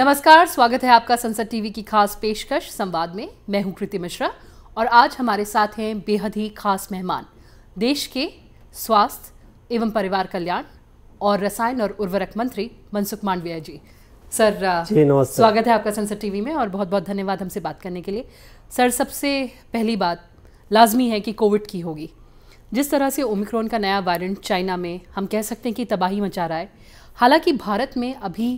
नमस्कार स्वागत है आपका संसद टीवी की खास पेशकश संवाद में मैं हूं कृति मिश्रा और आज हमारे साथ हैं बेहद ही खास मेहमान देश के स्वास्थ्य एवं परिवार कल्याण और रसायन और उर्वरक मंत्री मनसुख मांडविया जी सर स्वागत है आपका संसद टीवी में और बहुत बहुत धन्यवाद हमसे बात करने के लिए सर सबसे पहली बात लाजमी है कि कोविड की होगी जिस तरह से ओमिक्रॉन का नया वायरेंट चाइना में हम कह सकते हैं कि तबाही मचा रहा है हालांकि भारत में अभी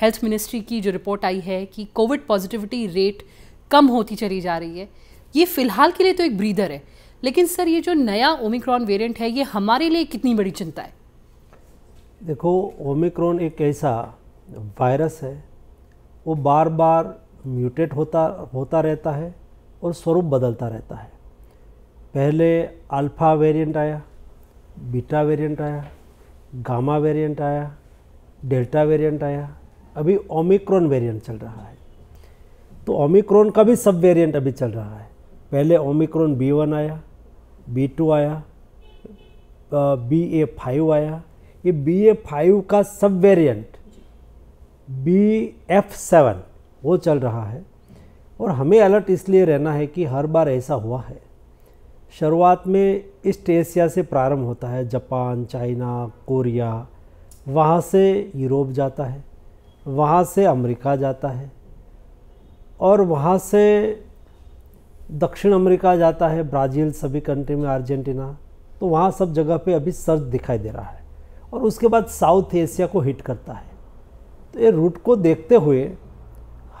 हेल्थ मिनिस्ट्री की जो रिपोर्ट आई है कि कोविड पॉजिटिविटी रेट कम होती चली जा रही है ये फ़िलहाल के लिए तो एक ब्रीदर है लेकिन सर ये जो नया ओमिक्रॉन वेरिएंट है ये हमारे लिए कितनी बड़ी चिंता है देखो ओमिक्रॉन एक ऐसा वायरस है वो बार बार म्यूटेट होता होता रहता है और स्वरूप बदलता रहता है पहले अल्फ़ा वेरिएंट आया बीटा वेरिएंट आया गामा वेरिएंट आया डेल्टा वेरिएंट आया अभी ओमिक्रॉन वेरिएंट चल रहा है तो ओमिक्रॉन का भी सब वेरिएंट अभी चल रहा है पहले ओमिक्रॉन बी वन आया बी टू आया बी ए फाइव आया ये बी ए फाइव का सब वेरिएंट बी एफ सेवन वो चल रहा है और हमें अलर्ट इसलिए रहना है कि हर बार ऐसा हुआ है शुरुआत में ईस्ट एशिया से प्रारंभ होता है जापान चाइना कोरिया वहाँ से यूरोप जाता है वहाँ से अमेरिका जाता है और वहाँ से दक्षिण अमेरिका जाता है ब्राज़ील सभी कंट्री में अर्जेंटीना तो वहाँ सब जगह पे अभी सर्च दिखाई दे रहा है और उसके बाद साउथ एशिया को हिट करता है तो ये रूट को देखते हुए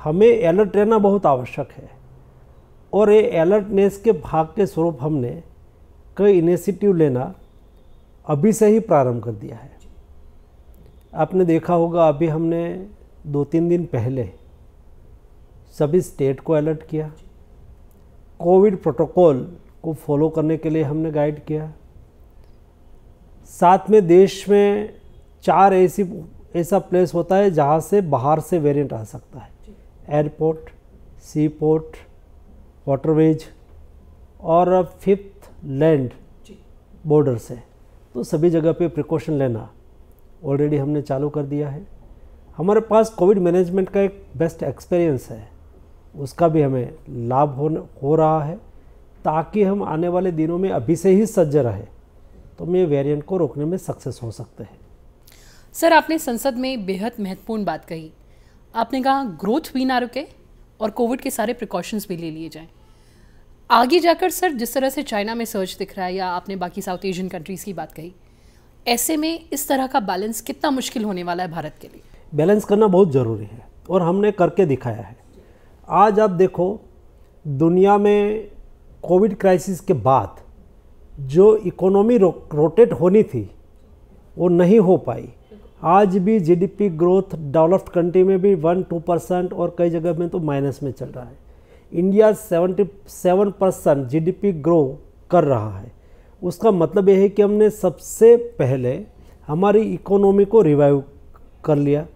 हमें अलर्ट रहना बहुत आवश्यक है और ये अलर्टनेस के भाग के स्वरूप हमने कई इनिशिएटिव लेना अभी से ही प्रारंभ कर दिया है आपने देखा होगा अभी हमने दो तीन दिन पहले सभी स्टेट को अलर्ट किया कोविड प्रोटोकॉल को फॉलो करने के लिए हमने गाइड किया साथ में देश में चार ऐसी ऐसा प्लेस होता है जहाँ से बाहर से वेरिएंट आ सकता है एयरपोर्ट सी पोर्ट वाटरवेज और फिफ्थ लैंड बॉर्डर से तो सभी जगह पे प्रिकॉशन लेना ऑलरेडी हमने चालू कर दिया है हमारे पास कोविड मैनेजमेंट का एक बेस्ट एक्सपीरियंस है उसका भी हमें लाभ हो हो रहा है ताकि हम आने वाले दिनों में अभी से ही सज्ज रहे तो हमें ये वेरिएंट को रोकने में सक्सेस हो सकते हैं सर आपने संसद में बेहद महत्वपूर्ण बात कही आपने कहा ग्रोथ भी ना रुके और कोविड के सारे प्रिकॉशंस भी ले लिए जाएं आगे जाकर सर जिस तरह से चाइना में सर्च दिख रहा है या आपने बाकी साउथ एशियन कंट्रीज़ की बात कही ऐसे में इस तरह का बैलेंस कितना मुश्किल होने वाला है भारत के लिए बैलेंस करना बहुत ज़रूरी है और हमने करके दिखाया है आज आप देखो दुनिया में कोविड क्राइसिस के बाद जो इकोनॉमी रो, रोटेट होनी थी वो नहीं हो पाई आज भी जीडीपी ग्रोथ डेवलप्ड कंट्री में भी वन टू परसेंट और कई जगह में तो माइनस में चल रहा है इंडिया सेवेंटी सेवन परसेंट जी ग्रो कर रहा है उसका मतलब यह है कि हमने सबसे पहले हमारी इकोनॉमी को रिवाइव कर लिया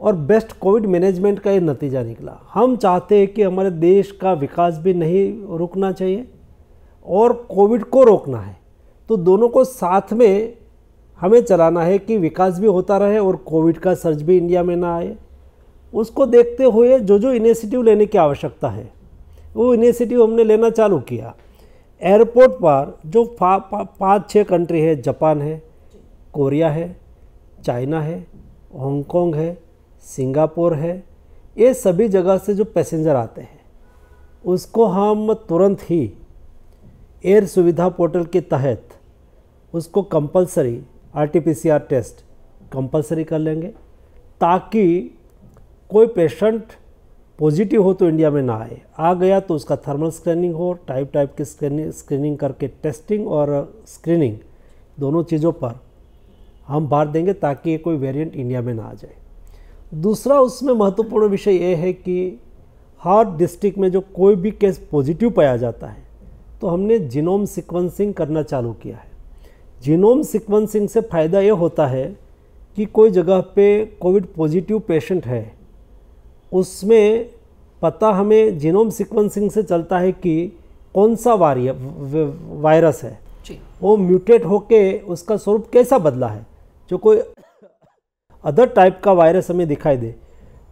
और बेस्ट कोविड मैनेजमेंट का ये नतीजा निकला हम चाहते हैं कि हमारे देश का विकास भी नहीं रुकना चाहिए और कोविड को रोकना है तो दोनों को साथ में हमें चलाना है कि विकास भी होता रहे और कोविड का सर्ज भी इंडिया में ना आए उसको देखते हुए जो जो इनिशिएटिव लेने की आवश्यकता है वो इनिशिएटिव हमने लेना चालू किया एयरपोर्ट पर जो पाँच छः कंट्री है जापान है कोरिया है चाइना है हांगकॉन्ग है सिंगापुर है ये सभी जगह से जो पैसेंजर आते हैं उसको हम तुरंत ही एयर सुविधा पोर्टल के तहत उसको कंपलसरी आरटीपीसीआर टेस्ट कंपलसरी कर लेंगे ताकि कोई पेशेंट पॉजिटिव हो तो इंडिया में ना आए आ गया तो उसका थर्मल स्क्रीनिंग हो टाइप टाइप की स्क्रैनिंग स्क्रीनिंग करके टेस्टिंग और स्क्रीनिंग दोनों चीज़ों पर हम बार देंगे ताकि ये कोई वेरिएंट इंडिया में ना आ जाए दूसरा उसमें महत्वपूर्ण विषय ये है कि हर डिस्ट्रिक्ट में जो कोई भी केस पॉजिटिव पाया जाता है तो हमने जीनोम सिक्वेंसिंग करना चालू किया है जीनोम सिक्वेंसिंग से फ़ायदा ये होता है कि कोई जगह पे कोविड पॉजिटिव पेशेंट है उसमें पता हमें जीनोम सिक्वेंसिंग से चलता है कि कौन सा वायरस है वो म्यूटेट होके उसका स्वरूप कैसा बदला है जो कोई अदर टाइप का वायरस हमें दिखाई दे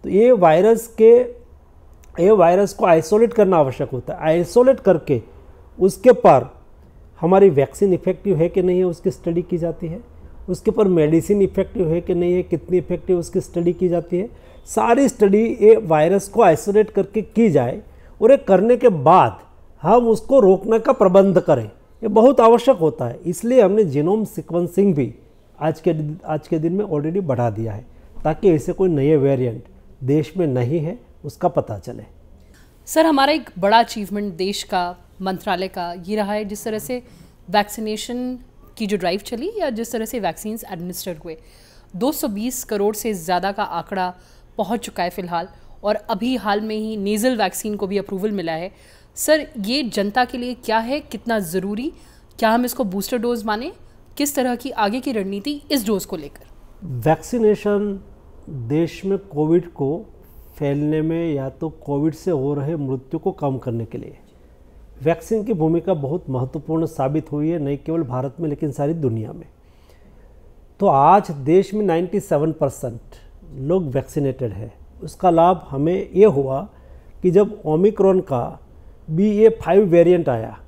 तो ये वायरस के ये वायरस को आइसोलेट करना आवश्यक होता है आइसोलेट करके उसके पर हमारी वैक्सीन इफेक्टिव है कि नहीं है उसकी स्टडी की जाती है उसके पर मेडिसिन इफेक्टिव है कि नहीं है कितनी इफेक्टिव उसकी स्टडी की जाती है सारी स्टडी ये वायरस को आइसोलेट करके की जाए और ये करने के बाद हम उसको रोकने का प्रबंध करें ये बहुत आवश्यक होता है इसलिए हमने जीनोम सिक्वेंसिंग भी आज के आज के दिन में ऑलरेडी बढ़ा दिया है ताकि ऐसे कोई नए वेरिएंट देश में नहीं है उसका पता चले सर हमारा एक बड़ा अचीवमेंट देश का मंत्रालय का ये रहा है जिस तरह से वैक्सीनेशन की जो ड्राइव चली या जिस तरह से वैक्सीन एडमिनिस्टर हुए 220 करोड़ से ज़्यादा का आंकड़ा पहुंच चुका है फ़िलहाल और अभी हाल में ही नेज़ल वैक्सीन को भी अप्रूवल मिला है सर ये जनता के लिए क्या है कितना ज़रूरी क्या हम इसको बूस्टर डोज माने किस तरह की आगे की रणनीति इस डोज को लेकर वैक्सीनेशन देश में कोविड को फैलने में या तो कोविड से हो रहे मृत्यु को कम करने के लिए वैक्सीन की भूमिका बहुत महत्वपूर्ण साबित हुई है न केवल भारत में लेकिन सारी दुनिया में तो आज देश में 97 परसेंट लोग वैक्सीनेटेड है उसका लाभ हमें ये हुआ कि जब ओमिक्रॉन का बी ए फाइव वेरियंट आया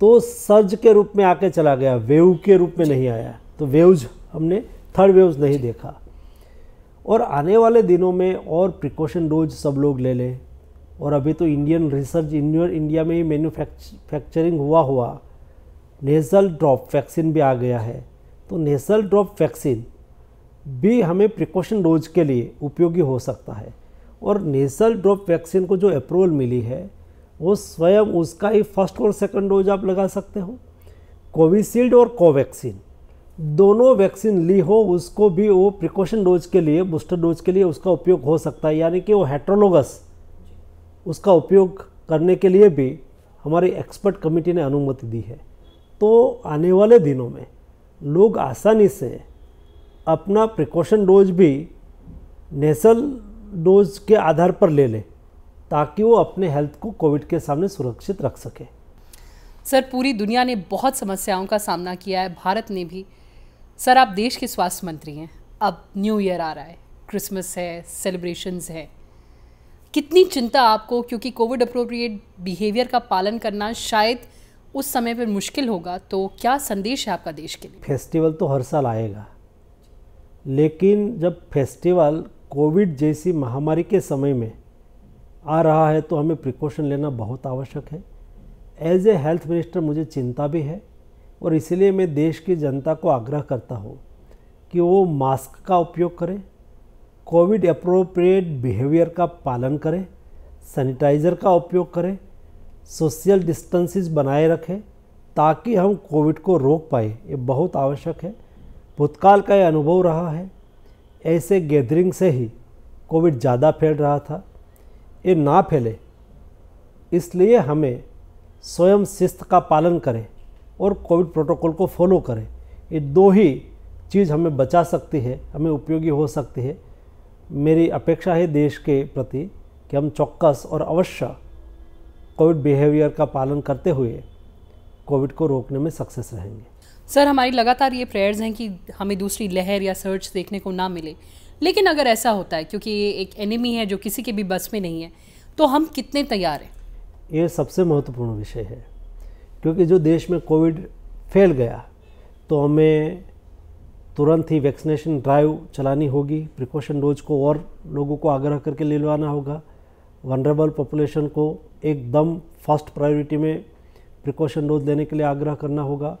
तो सर्ज के रूप में आके चला गया वेव के रूप में नहीं आया तो वेव्स हमने थर्ड वेव्स नहीं देखा और आने वाले दिनों में और प्रिकॉशन डोज सब लोग ले लें और अभी तो इंडियन रिसर्च इंडिया में ही मैन्युफैक्चरिंग हुआ हुआ नेज़ल ड्रॉप वैक्सीन भी आ गया है तो नेज़ल ड्रॉप वैक्सीन भी हमें प्रिकॉशन डोज के लिए उपयोगी हो सकता है और नेसल ड्रॉप वैक्सीन को जो अप्रूवल मिली है वो स्वयं उसका ही फर्स्ट और सेकंड डोज आप लगा सकते हो कोविशील्ड और कोवैक्सीन दोनों वैक्सीन ली हो उसको भी वो प्रिकॉशन डोज के लिए बूस्टर डोज के लिए उसका उपयोग हो सकता है यानी कि वो हेट्रोलोगस उसका उपयोग करने के लिए भी हमारी एक्सपर्ट कमेटी ने अनुमति दी है तो आने वाले दिनों में लोग आसानी से अपना प्रिकॉशन डोज भी नेसल डोज के आधार पर ले लें ताकि वो अपने हेल्थ को कोविड के सामने सुरक्षित रख सके सर पूरी दुनिया ने बहुत समस्याओं का सामना किया है भारत ने भी सर आप देश के स्वास्थ्य मंत्री हैं अब न्यू ईयर आ रहा है क्रिसमस है सेलिब्रेशंस है कितनी चिंता आपको क्योंकि कोविड अप्रोप्रिएट बिहेवियर का पालन करना शायद उस समय पर मुश्किल होगा तो क्या संदेश है आपका देश के लिए फेस्टिवल तो हर साल आएगा लेकिन जब फेस्टिवल कोविड जैसी महामारी के समय में आ रहा है तो हमें प्रिकॉशन लेना बहुत आवश्यक है एज ए हेल्थ मिनिस्टर मुझे चिंता भी है और इसलिए मैं देश की जनता को आग्रह करता हूँ कि वो मास्क का उपयोग करें कोविड अप्रोप्रिएट बिहेवियर का पालन करें सैनिटाइज़र का उपयोग करें सोशल डिस्टेंसेस बनाए रखें ताकि हम कोविड को रोक पाए ये बहुत आवश्यक है भूतकाल का यह अनुभव रहा है ऐसे गैदरिंग से ही कोविड ज़्यादा फैल रहा था ये ना फैले इसलिए हमें स्वयं शिस्त का पालन करें और कोविड प्रोटोकॉल को फॉलो करें ये दो ही चीज़ हमें बचा सकती है हमें उपयोगी हो सकती है मेरी अपेक्षा है देश के प्रति कि हम चौकस और अवश्य कोविड बिहेवियर का पालन करते हुए कोविड को रोकने में सक्सेस रहेंगे सर हमारी लगातार ये प्रेयर्स हैं कि हमें दूसरी लहर या सर्च देखने को ना मिले लेकिन अगर ऐसा होता है क्योंकि ये एक एनिमी है जो किसी के भी बस में नहीं है तो हम कितने तैयार हैं ये सबसे महत्वपूर्ण विषय है क्योंकि जो देश में कोविड फैल गया तो हमें तुरंत ही वैक्सीनेशन ड्राइव चलानी होगी प्रिकॉशन डोज को और लोगों को आग्रह करके ले लाना होगा वनरेबल पॉपुलेशन को एकदम फर्स्ट प्रायोरिटी में प्रिकॉशन डोज लेने के लिए आग्रह करना होगा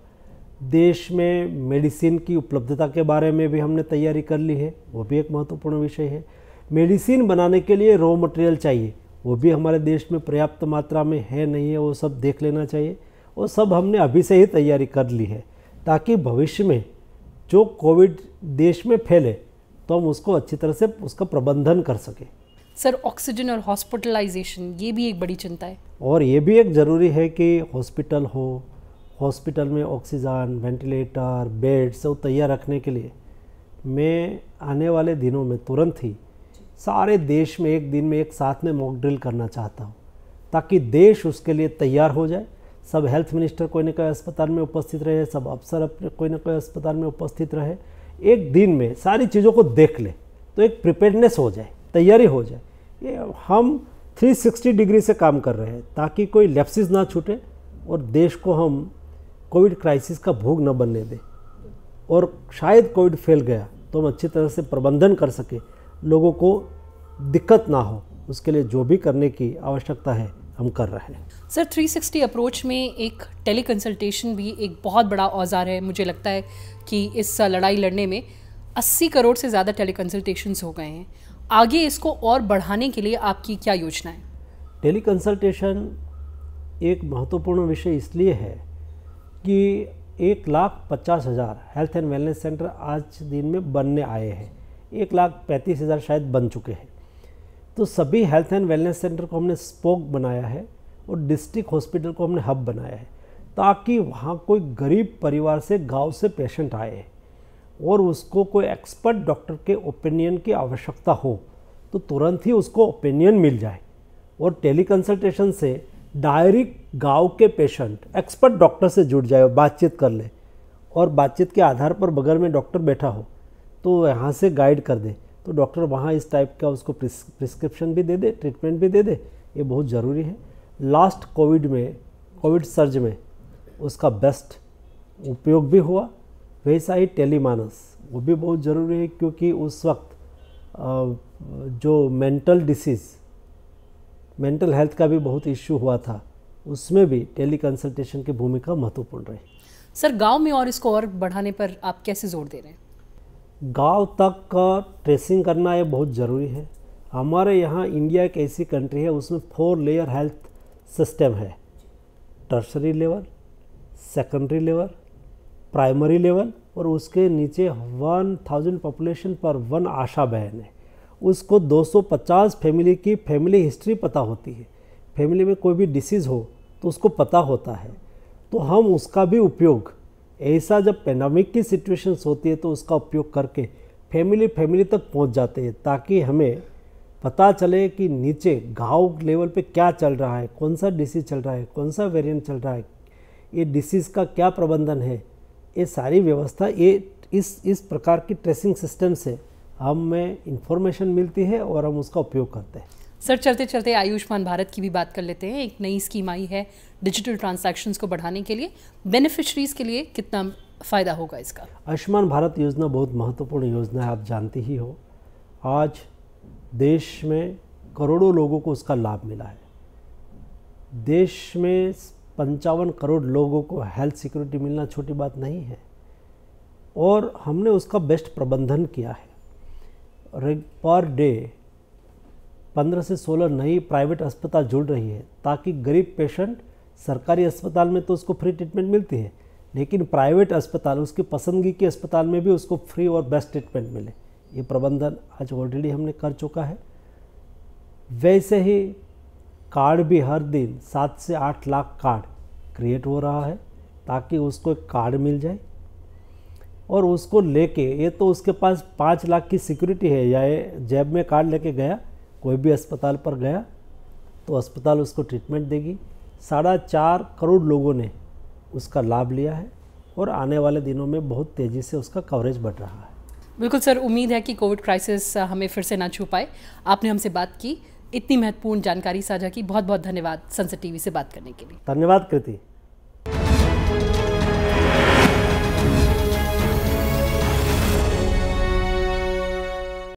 देश में मेडिसिन की उपलब्धता के बारे में भी हमने तैयारी कर ली है वो भी एक महत्वपूर्ण विषय है मेडिसिन बनाने के लिए रॉ मटेरियल चाहिए वो भी हमारे देश में पर्याप्त मात्रा में है नहीं है वो सब देख लेना चाहिए वो सब हमने अभी से ही तैयारी कर ली है ताकि भविष्य में जो कोविड देश में फैले तो हम उसको अच्छी तरह से उसका प्रबंधन कर सकें सर ऑक्सीजन और हॉस्पिटलाइजेशन ये भी एक बड़ी चिंता है और ये भी एक ज़रूरी है कि हॉस्पिटल हो हॉस्पिटल में ऑक्सीजन वेंटिलेटर बेड सब तैयार रखने के लिए मैं आने वाले दिनों में तुरंत ही सारे देश में एक दिन में एक साथ में मॉक ड्रिल करना चाहता हूँ ताकि देश उसके लिए तैयार हो जाए सब हेल्थ मिनिस्टर कोई ना कोई अस्पताल में उपस्थित रहे सब अफसर अपने कोई ना कोई अस्पताल में उपस्थित रहे एक दिन में सारी चीज़ों को देख ले तो एक प्रिपेडनेस हो जाए तैयारी हो जाए ये हम 360 डिग्री से काम कर रहे हैं ताकि कोई लेप्सिस ना छूटे और देश को हम कोविड क्राइसिस का भोग न बनने दें और शायद कोविड फैल गया तो हम अच्छी तरह से प्रबंधन कर सकें लोगों को दिक्कत ना हो उसके लिए जो भी करने की आवश्यकता है हम कर रहे हैं सर 360 अप्रोच में एक टेली कंसल्टेशन भी एक बहुत बड़ा औजार है मुझे लगता है कि इस लड़ाई लड़ने में 80 करोड़ से ज़्यादा टेली कंसल्टेशन हो गए हैं आगे इसको और बढ़ाने के लिए आपकी क्या योजना है टेली कंसल्टेशन एक महत्वपूर्ण विषय इसलिए है कि एक लाख पचास हज़ार हेल्थ एंड वेलनेस सेंटर आज दिन में बनने आए हैं एक लाख पैंतीस हज़ार शायद बन चुके हैं तो सभी हेल्थ एंड वेलनेस सेंटर को हमने स्पोक बनाया है और डिस्ट्रिक्ट हॉस्पिटल को हमने हब बनाया है ताकि वहाँ कोई गरीब परिवार से गांव से पेशेंट आए और उसको कोई एक्सपर्ट डॉक्टर के ओपिनियन की आवश्यकता हो तो तुरंत ही उसको ओपिनियन मिल जाए और टेली कंसल्टेशन से डायरेक्ट गांव के पेशेंट एक्सपर्ट डॉक्टर से जुड़ जाए बातचीत कर ले और बातचीत के आधार पर बगल में डॉक्टर बैठा हो तो यहाँ से गाइड कर दे तो डॉक्टर वहाँ इस टाइप का उसको प्रिस्क्रिप्शन भी दे दे ट्रीटमेंट भी दे दे ये बहुत ज़रूरी है लास्ट कोविड में कोविड सर्ज में उसका बेस्ट उपयोग भी हुआ वैसा ही टेलीमानस वो भी बहुत ज़रूरी है क्योंकि उस वक्त जो मेंटल डिसीज़ मेंटल हेल्थ का भी बहुत इश्यू हुआ था उसमें भी टेली कंसल्टेशन की भूमिका महत्वपूर्ण रही सर गांव में और इसको और बढ़ाने पर आप कैसे जोर दे रहे हैं गांव तक का ट्रेसिंग करना ये बहुत ज़रूरी है हमारे यहाँ इंडिया एक ऐसी कंट्री है उसमें फोर लेयर हेल्थ सिस्टम है tertiary level secondary level primary level और उसके नीचे वन थाउजेंड पॉपुलेशन पर वन आशा बहन है उसको 250 फैमिली की फैमिली हिस्ट्री पता होती है फैमिली में कोई भी डिसीज़ हो तो उसको पता होता है तो हम उसका भी उपयोग ऐसा जब पेंडामिक की सिचुएशंस होती है तो उसका उपयोग करके फैमिली फैमिली तक पहुंच जाते हैं ताकि हमें पता चले कि नीचे गांव लेवल पे क्या चल रहा है कौन सा डिसीज चल रहा है कौन सा वेरिएंट चल रहा है ये डिसीज़ का क्या प्रबंधन है ये सारी व्यवस्था ये इस इस प्रकार की ट्रेसिंग सिस्टम से हमें इंफॉर्मेशन मिलती है और हम उसका उपयोग करते हैं सर चलते चलते आयुष्मान भारत की भी बात कर लेते हैं एक नई स्कीम आई है डिजिटल ट्रांजेक्शन को बढ़ाने के लिए बेनिफिशरीज़ के लिए कितना फ़ायदा होगा इसका आयुष्मान भारत योजना बहुत महत्वपूर्ण योजना है आप जानती ही हो आज देश में करोड़ों लोगों को उसका लाभ मिला है देश में पंचावन करोड़ लोगों को हेल्थ सिक्योरिटी मिलना छोटी बात नहीं है और हमने उसका बेस्ट प्रबंधन किया है पर डे 15 से 16 नई प्राइवेट अस्पताल जुड़ रही है ताकि गरीब पेशेंट सरकारी अस्पताल में तो उसको फ्री ट्रीटमेंट मिलती है लेकिन प्राइवेट अस्पताल उसकी पसंदगी के अस्पताल में भी उसको फ्री और बेस्ट ट्रीटमेंट मिले ये प्रबंधन आज ऑलरेडी हमने कर चुका है वैसे ही कार्ड भी हर दिन सात से आठ लाख कार्ड क्रिएट हो रहा है ताकि उसको एक कार्ड मिल जाए और उसको लेके ये तो उसके पास पाँच लाख की सिक्योरिटी है या ये जेब में कार्ड लेके गया कोई भी अस्पताल पर गया तो अस्पताल उसको ट्रीटमेंट देगी साढ़ा चार करोड़ लोगों ने उसका लाभ लिया है और आने वाले दिनों में बहुत तेज़ी से उसका कवरेज बढ़ रहा है बिल्कुल सर उम्मीद है कि कोविड क्राइसिस हमें फिर से ना छू पाए आपने हमसे बात की इतनी महत्वपूर्ण जानकारी साझा की बहुत बहुत धन्यवाद सनसेट टीवी से बात करने के लिए धन्यवाद कृति